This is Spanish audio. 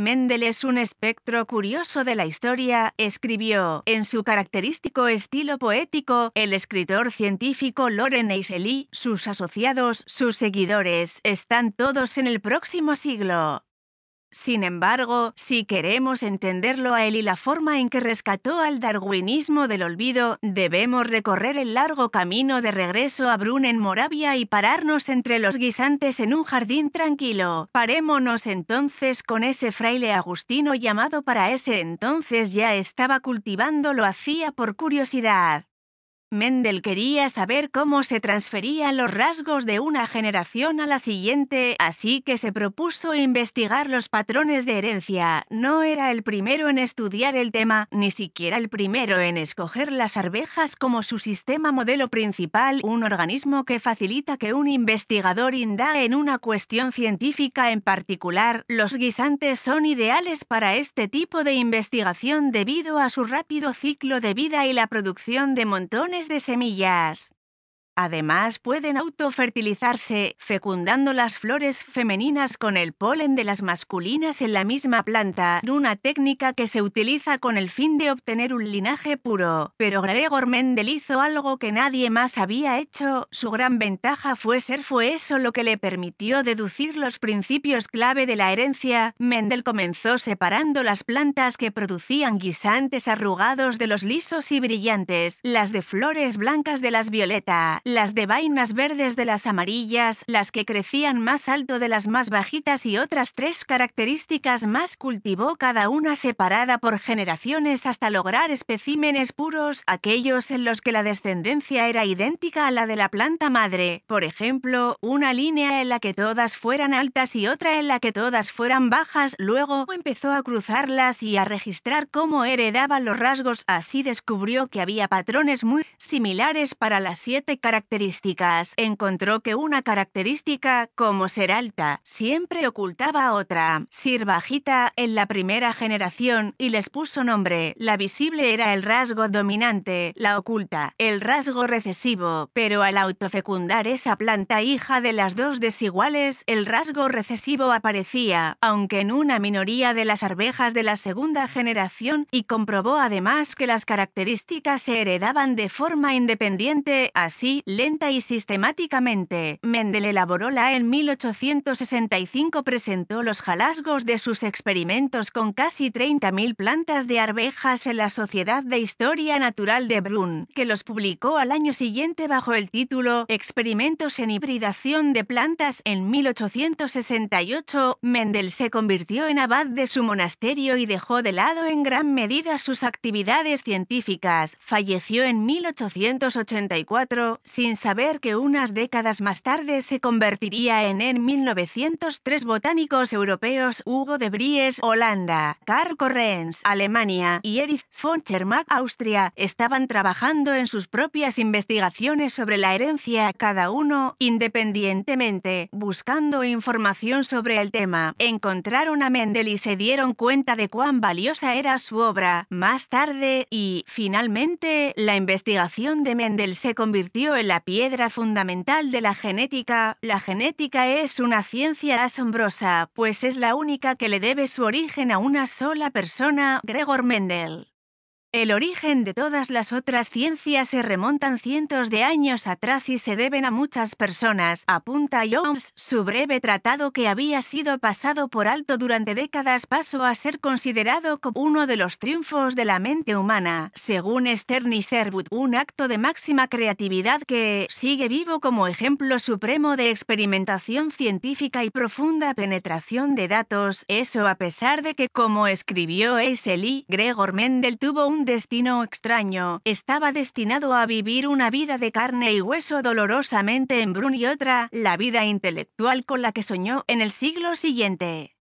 Mendel es un espectro curioso de la historia, escribió, en su característico estilo poético, el escritor científico Loren Eiseli, sus asociados, sus seguidores, están todos en el próximo siglo. Sin embargo, si queremos entenderlo a él y la forma en que rescató al darwinismo del olvido, debemos recorrer el largo camino de regreso a Brun en Moravia y pararnos entre los guisantes en un jardín tranquilo. Parémonos entonces con ese fraile agustino llamado para ese entonces ya estaba cultivando lo hacía por curiosidad. Mendel quería saber cómo se transferían los rasgos de una generación a la siguiente, así que se propuso investigar los patrones de herencia. No era el primero en estudiar el tema, ni siquiera el primero en escoger las arvejas como su sistema modelo principal, un organismo que facilita que un investigador indague en una cuestión científica en particular. Los guisantes son ideales para este tipo de investigación debido a su rápido ciclo de vida y la producción de montones de semillas. Además, pueden autofertilizarse, fecundando las flores femeninas con el polen de las masculinas en la misma planta, una técnica que se utiliza con el fin de obtener un linaje puro. Pero Gregor Mendel hizo algo que nadie más había hecho, su gran ventaja fue ser fue eso lo que le permitió deducir los principios clave de la herencia. Mendel comenzó separando las plantas que producían guisantes arrugados de los lisos y brillantes, las de flores blancas de las violetas, las de vainas verdes de las amarillas, las que crecían más alto de las más bajitas y otras tres características más cultivó cada una separada por generaciones hasta lograr especímenes puros, aquellos en los que la descendencia era idéntica a la de la planta madre, por ejemplo, una línea en la que todas fueran altas y otra en la que todas fueran bajas, luego empezó a cruzarlas y a registrar cómo heredaban los rasgos, así descubrió que había patrones muy similares para las siete características características, encontró que una característica, como ser alta, siempre ocultaba otra, ser bajita, en la primera generación, y les puso nombre. La visible era el rasgo dominante, la oculta, el rasgo recesivo, pero al autofecundar esa planta hija de las dos desiguales, el rasgo recesivo aparecía, aunque en una minoría de las arvejas de la segunda generación, y comprobó además que las características se heredaban de forma independiente, así lenta y sistemáticamente. Mendel elaboró la en 1865 presentó los hallazgos de sus experimentos con casi 30.000 plantas de arvejas en la Sociedad de Historia Natural de Brun, que los publicó al año siguiente bajo el título Experimentos en hibridación de plantas en 1868. Mendel se convirtió en abad de su monasterio y dejó de lado en gran medida sus actividades científicas. Falleció en 1884, sin saber que unas décadas más tarde se convertiría en en 1903 botánicos europeos Hugo de Bries, Holanda, Karl Correns, Alemania y Erich von Chermak, Austria, estaban trabajando en sus propias investigaciones sobre la herencia, cada uno independientemente, buscando información sobre el tema. Encontraron a Mendel y se dieron cuenta de cuán valiosa era su obra. Más tarde y, finalmente, la investigación de Mendel se convirtió en la piedra fundamental de la genética, la genética es una ciencia asombrosa, pues es la única que le debe su origen a una sola persona, Gregor Mendel. El origen de todas las otras ciencias se remontan cientos de años atrás y se deben a muchas personas, apunta Jones. Su breve tratado que había sido pasado por alto durante décadas pasó a ser considerado como uno de los triunfos de la mente humana, según Sterny y un acto de máxima creatividad que sigue vivo como ejemplo supremo de experimentación científica y profunda penetración de datos, eso a pesar de que, como escribió S. E. Gregor Mendel tuvo un destino extraño, estaba destinado a vivir una vida de carne y hueso dolorosamente en Brun y otra, la vida intelectual con la que soñó en el siglo siguiente.